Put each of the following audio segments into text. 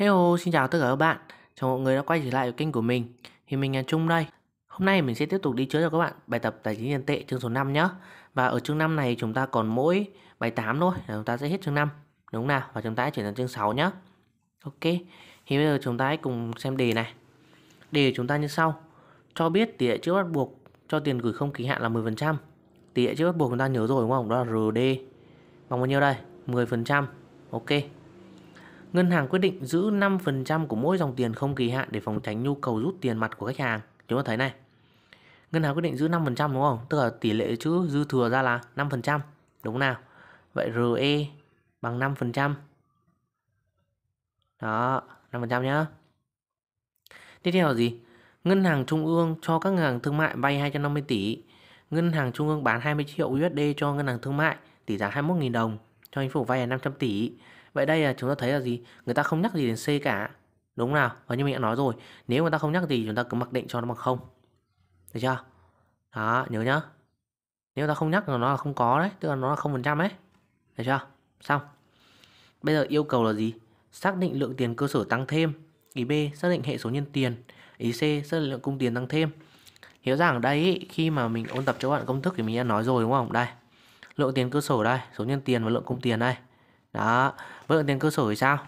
Hello, xin chào tất cả các bạn. Chào mọi người đã quay trở lại với kênh của mình. Thì mình là Trung đây. Hôm nay mình sẽ tiếp tục đi chữa cho các bạn bài tập tài chính tiền tệ chương số 5 nhé. Và ở chương 5 này chúng ta còn mỗi bài 8 thôi là chúng ta sẽ hết chương 5. Đúng không nào? Và chúng ta sẽ chuyển sang chương 6 nhé. Ok. Thì bây giờ chúng ta hãy cùng xem đề này. Đề của chúng ta như sau. Cho biết tỷ lệ chữa bắt buộc cho tiền gửi không kỳ hạn là 10%. Tỷ lệ chữa bắt buộc chúng ta nhớ rồi đúng không? Đó là RD. Bằng bao nhiêu đây? 10%. Ok. Ngân hàng quyết định giữ 5% của mỗi dòng tiền không kỳ hạn để phòng tránh nhu cầu rút tiền mặt của khách hàng. Chúng ta thấy này. Ngân hàng quyết định giữ 5% đúng không? Tức là tỷ lệ chữ dư thừa ra là 5%. Đúng nào? Vậy RE bằng 5%. Đó, 5% nhá. Tiếp theo là gì? Ngân hàng Trung ương cho các ngân hàng thương mại vay 250 tỷ. Ngân hàng Trung ương bán 20 triệu USD cho ngân hàng thương mại, tỷ giá 21.000 đồng, cho chính phủ vay là 500 tỷ. Vậy đây là chúng ta thấy là gì? Người ta không nhắc gì đến C cả. Đúng nào? Và như mình đã nói rồi, nếu người ta không nhắc gì chúng ta cứ mặc định cho nó bằng không. Được chưa? Đó, nhớ nhá. Nếu ta không nhắc là nó là không có đấy, tức là nó là 0% đấy. Được chưa? Xong. Bây giờ yêu cầu là gì? Xác định lượng tiền cơ sở tăng thêm. Ý B, xác định hệ số nhân tiền. Ý C, xác định lượng cung tiền tăng thêm. Hiểu rằng ở đây ý, khi mà mình ôn tập cho các bạn công thức thì mình đã nói rồi đúng không? Đây. Lượng tiền cơ sở đây, số nhân tiền và lượng cung tiền đây đó với lượng tiền cơ sở thì sao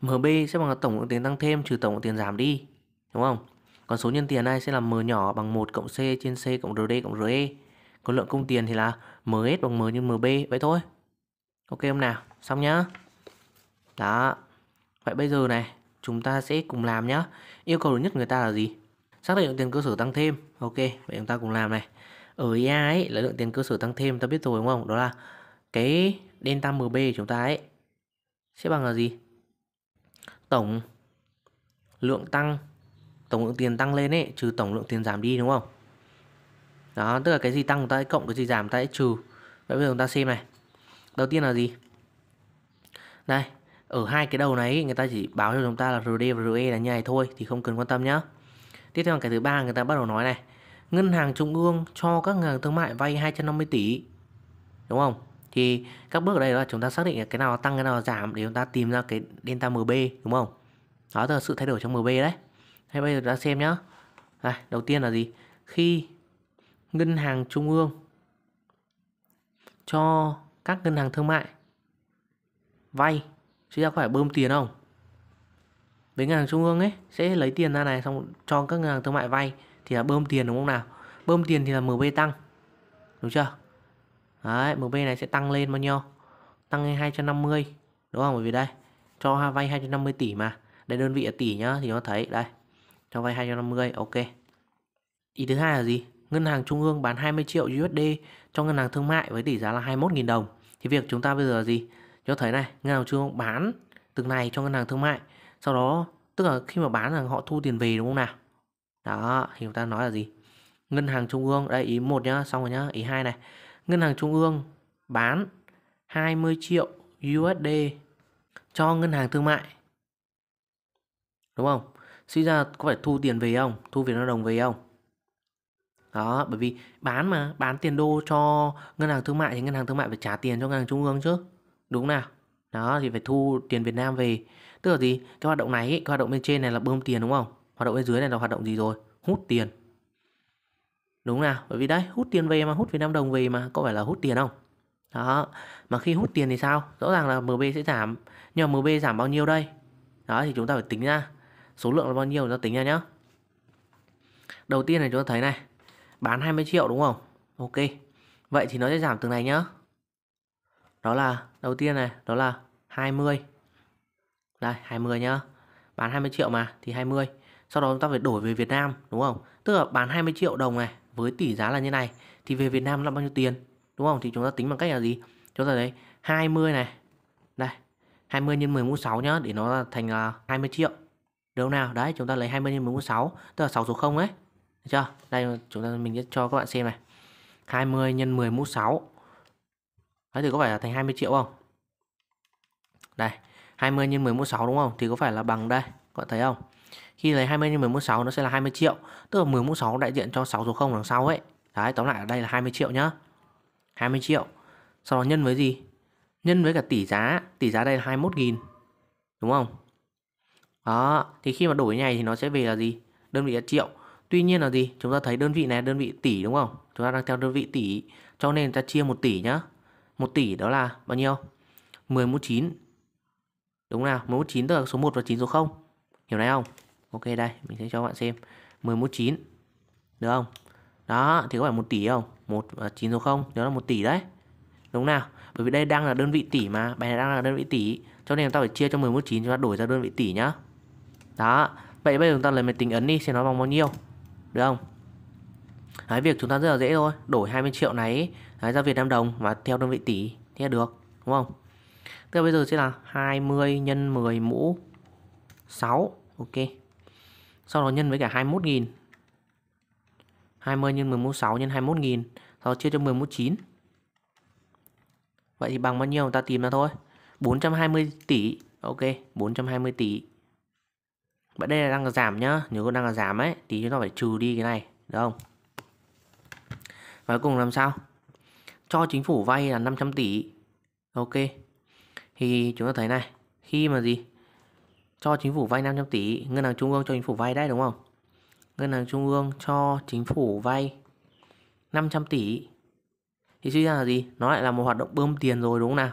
mb sẽ bằng tổng lượng tiền tăng thêm trừ tổng lượng tiền giảm đi đúng không còn số nhân tiền này sẽ là m nhỏ bằng 1 cộng c trên c cộng rd cộng re còn lượng cung tiền thì là ms bằng m nhân mb vậy thôi ok không nào xong nhá đó vậy bây giờ này chúng ta sẽ cùng làm nhá yêu cầu nhất người ta là gì xác định lượng tiền cơ sở tăng thêm ok vậy chúng ta cùng làm này ở EA ấy là lượng tiền cơ sở tăng thêm ta biết rồi đúng không đó là cái delta MB của chúng ta ấy sẽ bằng là gì? Tổng lượng tăng tổng lượng tiền tăng lên ấy trừ tổng lượng tiền giảm đi đúng không? Đó, tức là cái gì tăng chúng ta sẽ cộng cái gì giảm ta sẽ trừ. Vậy bây giờ chúng ta xem này. Đầu tiên là gì? Đây, ở hai cái đầu này người ta chỉ báo cho chúng ta là RD và RE là như này thôi thì không cần quan tâm nhá. Tiếp theo là cái thứ ba người ta bắt đầu nói này. Ngân hàng trung ương cho các ngân hàng thương mại vay 250 tỷ. Đúng không? thì các bước ở đây là chúng ta xác định cái nào tăng cái nào giảm để chúng ta tìm ra cái delta MB đúng không đó là sự thay đổi trong MB đấy hay bây giờ ta xem nhá đây, đầu tiên là gì khi ngân hàng trung ương cho các ngân hàng thương mại vay chứ ra phải bơm tiền không với ngân hàng trung ương ấy sẽ lấy tiền ra này xong cho các ngân hàng thương mại vay thì là bơm tiền đúng không nào bơm tiền thì là MB tăng đúng chưa Đấy, MB này sẽ tăng lên bao nhiêu? Tăng lên 250. Đúng không? Bởi vì đây cho vay 250 tỷ mà. Đây đơn vị là tỷ nhá thì nó thấy đây. Cho vay 250, ok. Ý thứ hai là gì? Ngân hàng Trung ương bán 20 triệu USD cho ngân hàng thương mại với tỷ giá là 21.000 đồng. Thì việc chúng ta bây giờ là gì? Cho thấy này, ngân hàng Trung ương bán từ này cho ngân hàng thương mại. Sau đó tức là khi mà bán là họ thu tiền về đúng không nào? Đó, thì chúng ta nói là gì? Ngân hàng Trung ương, đây ý một nhá, xong rồi nhá, ý hai này. Ngân hàng Trung ương bán 20 triệu USD cho ngân hàng thương mại. Đúng không? Suy ra có phải thu tiền về không? Thu Việt Nam đồng về không? Đó, bởi vì bán mà, bán tiền đô cho ngân hàng thương mại thì ngân hàng thương mại phải trả tiền cho ngân hàng trung ương chứ. Đúng nào? Đó thì phải thu tiền Việt Nam về. Tức là gì? Cái hoạt động này, cái hoạt động bên trên này là bơm tiền đúng không? Hoạt động bên dưới này là hoạt động gì rồi? Hút tiền đúng nào bởi vì đấy hút tiền về mà hút Việt Nam đồng về mà có phải là hút tiền không đó mà khi hút tiền thì sao rõ ràng là MB sẽ giảm nhưng mà MB giảm bao nhiêu đây đó thì chúng ta phải tính ra số lượng là bao nhiêu chúng ta tính ra nhá đầu tiên này chúng ta thấy này bán 20 triệu đúng không ok vậy thì nó sẽ giảm từ này nhá đó là đầu tiên này đó là 20 đây 20 nhá bán 20 triệu mà thì 20 sau đó chúng ta phải đổi về Việt Nam đúng không tức là bán 20 triệu đồng này với tỷ giá là như này thì về Việt Nam là bao nhiêu tiền đúng không thì chúng ta tính bằng cách là gì chúng ta đấy 20 này đây 20 nhân 10 mũ 6 nhá để nó thành là 20 triệu đâu nào đấy chúng ta lấy 20 nhân 10 mũ 6 tức là 6 số 0 ấy được chưa đây chúng ta mình sẽ cho các bạn xem này 20 nhân 10 mũ 6 đấy thì có phải là thành 20 triệu không đây 20 nhân 10 mũ 6 đúng không thì có phải là bằng đây các bạn thấy không khi lấy 20 nhân 10 mũ 6 nó sẽ là 20 triệu tức là 10 mũ 6 đại diện cho 6 số 0 đằng sau ấy đấy tóm lại ở đây là 20 triệu nhá 20 triệu sau đó nhân với gì nhân với cả tỷ giá tỷ giá đây là 21 nghìn đúng không đó thì khi mà đổi cái này thì nó sẽ về là gì đơn vị là triệu tuy nhiên là gì chúng ta thấy đơn vị này đơn vị tỷ đúng không chúng ta đang theo đơn vị tỷ cho nên ta chia 1 tỷ nhá 1 tỷ đó là bao nhiêu 10 mũ 9 đúng nào 10 mũ 9 tức là số 1 và 9 số 0 hiểu này không ok đây mình sẽ cho bạn xem 10 mũ 9 được không đó thì có phải 1 tỷ không 1 và 9 số 0 đó là 1 tỷ đấy đúng nào bởi vì đây đang là đơn vị tỷ mà bài này đang là đơn vị tỷ cho nên ta phải chia cho 10 mũ 9 chúng ta đổi ra đơn vị tỷ nhá đó vậy bây giờ chúng ta lấy máy tính ấn đi xem nó bằng bao nhiêu được không cái việc chúng ta rất là dễ thôi Đổi 20 triệu này đấy, ra Việt Nam đồng Và theo đơn vị tỷ thì là được Đúng không Tức là bây giờ sẽ là 20 nhân 10 mũ 6 ok sau đó nhân với cả 21.000 20 nhân 10 mũ 6 nhân 21.000 sau đó chia cho 10 mũ 9 vậy thì bằng bao nhiêu ta tìm ra thôi 420 tỷ ok 420 tỷ vậy đây là đang là giảm nhá nếu con đang là giảm ấy tí chúng ta phải trừ đi cái này được không và cuối cùng làm sao cho chính phủ vay là 500 tỷ ok thì chúng ta thấy này khi mà gì cho chính phủ vay 500 tỷ, ngân hàng trung ương cho chính phủ vay đấy đúng không? Ngân hàng trung ương cho chính phủ vay 500 tỷ. Thì suy ra là gì? Nó lại là một hoạt động bơm tiền rồi đúng không nào?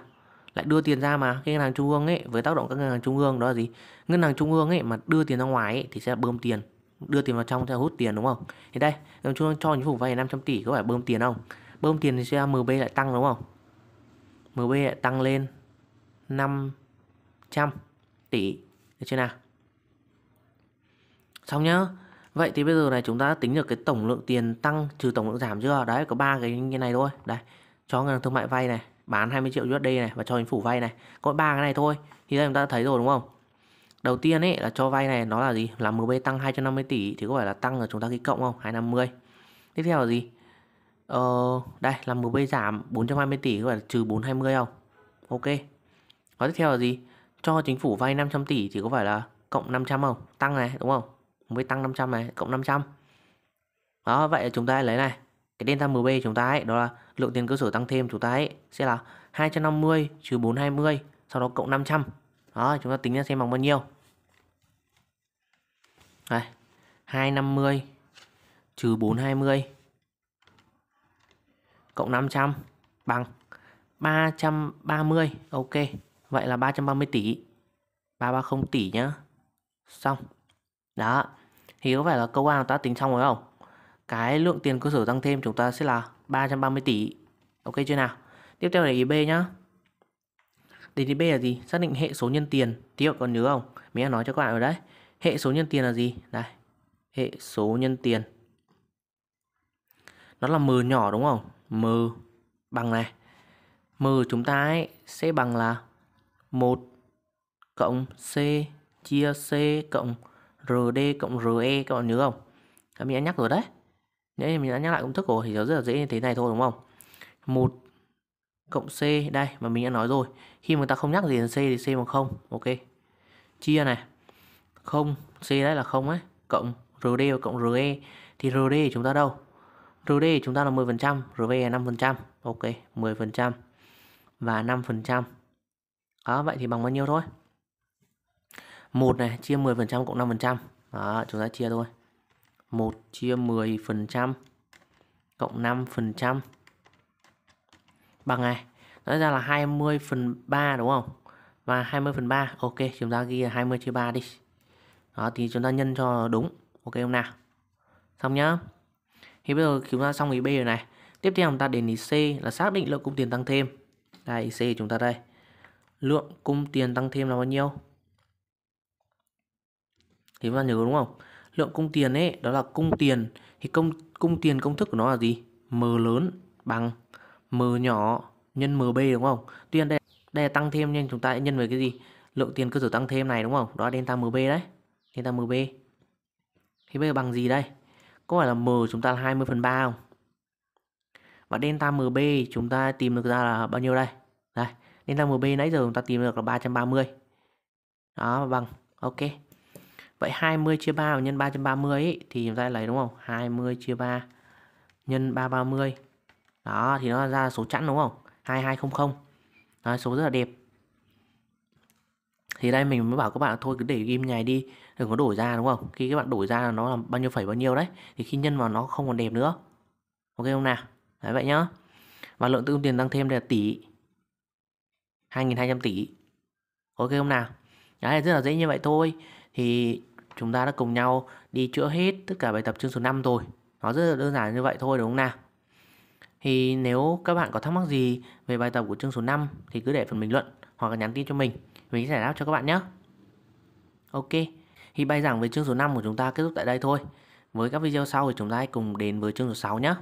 Lại đưa tiền ra mà cái ngân hàng trung ương ấy với tác động các ngân hàng trung ương đó là gì? Ngân hàng trung ương ấy mà đưa tiền ra ngoài ấy, thì sẽ bơm tiền đưa tiền vào trong sẽ hút tiền đúng không? Thì đây, ngân hàng trung ương cho chính phủ vay 500 tỷ có phải bơm tiền không? Bơm tiền thì sẽ MB lại tăng đúng không? MB lại tăng lên 500 tỷ được chưa nào? Xong nhá. Vậy thì bây giờ này chúng ta tính được cái tổng lượng tiền tăng trừ tổng lượng giảm chưa? Đấy có ba cái như này thôi. Đấy. Cho ngân hàng thương mại vay này, bán 20 triệu USD này và cho chính phủ vay này. Có ba cái này thôi. Thì đây chúng ta đã thấy rồi đúng không? Đầu tiên ấy là cho vay này nó là gì? Là MB tăng 250 tỷ thì có phải là tăng là chúng ta ghi cộng không? 250. Tiếp theo là gì? Ờ, đây là MB giảm 420 tỷ có phải là trừ 420 không? Ok. Và tiếp theo là gì? cho chính phủ vay 500 tỷ thì có phải là cộng 500 không? Tăng này đúng không? Mới tăng 500 này, cộng 500. Đó, vậy là chúng ta lấy này. Cái delta MB chúng ta ấy, đó là lượng tiền cơ sở tăng thêm chúng ta ấy sẽ là 250 trừ 420, sau đó cộng 500. Đó, chúng ta tính ra xem bằng bao nhiêu. Đây, 250 trừ 420 cộng 500 bằng 330. Ok. Vậy là 330 tỷ 330 tỷ nhá Xong Đó Thì có vẻ là câu A chúng ta tính xong rồi không Cái lượng tiền cơ sở tăng thêm chúng ta sẽ là 330 tỷ Ok chưa nào Tiếp theo là ý B nhá Đề B là gì? Xác định hệ số nhân tiền Tí còn nhớ không? Mình đã nói cho các bạn rồi đấy Hệ số nhân tiền là gì? Đây Hệ số nhân tiền Nó là m nhỏ đúng không? M bằng này M chúng ta ấy sẽ bằng là 1 cộng C chia C cộng RD cộng RE các bạn nhớ không? Các mình đã nhắc rồi đấy. Nếu mình đã nhắc lại công thức rồi thì nó rất là dễ như thế này thôi đúng không? 1 cộng C đây mà mình đã nói rồi. Khi mà ta không nhắc gì đến C thì C bằng 0. Ok. Chia này. 0 C đấy là 0 ấy, cộng RD và cộng RE thì RD chúng ta đâu? RD chúng ta là 10%, RV là 5%. Ok, 10% và 5% đó, vậy thì bằng bao nhiêu thôi một này chia 10% cộng 5% đó, chúng ta chia thôi 1 chia 10% cộng 5% bằng này nói ra là 20 phần 3 đúng không và 20 phần 3 ok chúng ta ghi là 20 chia 3 đi đó thì chúng ta nhân cho đúng ok không nào xong nhá thì bây giờ chúng ta xong ý B rồi này tiếp theo chúng ta đến ý C là xác định lượng cung tiền tăng thêm đây C chúng ta đây lượng cung tiền tăng thêm là bao nhiêu thì các bạn nhớ đúng không lượng cung tiền ấy đó là cung tiền thì công cung tiền công thức của nó là gì m lớn bằng m nhỏ nhân mb đúng không tuy nhiên đây, đây là tăng thêm nhưng chúng ta nhân với cái gì lượng tiền cơ sở tăng thêm này đúng không đó là delta mb đấy delta mb thì bây giờ bằng gì đây có phải là m chúng ta là 20 phần 3 không và delta mb chúng ta tìm được ra là bao nhiêu đây đây nên là MB nãy giờ chúng ta tìm được là 330 đó bằng vâng, ok vậy 20 chia 3 và nhân 330 ấy, thì chúng ta lấy đúng không 20 chia 3 nhân 330 đó thì nó ra số chẵn đúng không 2200 đó, số rất là đẹp thì đây mình mới bảo các bạn thôi cứ để im nhài đi đừng có đổi ra đúng không khi các bạn đổi ra nó là bao nhiêu phẩy bao nhiêu đấy thì khi nhân vào nó không còn đẹp nữa ok không nào đấy vậy nhá và lượng tương tiền tăng thêm là tỷ 2.200 tỷ ok không nào đấy rất là dễ như vậy thôi thì chúng ta đã cùng nhau đi chữa hết tất cả bài tập chương số 5 rồi nó rất là đơn giản như vậy thôi đúng không nào thì nếu các bạn có thắc mắc gì về bài tập của chương số 5 thì cứ để phần bình luận hoặc là nhắn tin cho mình mình sẽ giải đáp cho các bạn nhé ok thì bài giảng về chương số 5 của chúng ta kết thúc tại đây thôi với các video sau thì chúng ta hãy cùng đến với chương số 6 nhé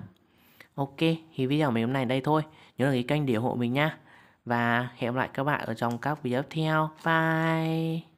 ok thì video mình hôm nay đây thôi nhớ đăng ký kênh để ủng hộ mình nha và hẹn gặp lại các bạn ở trong các video tiếp theo. Bye!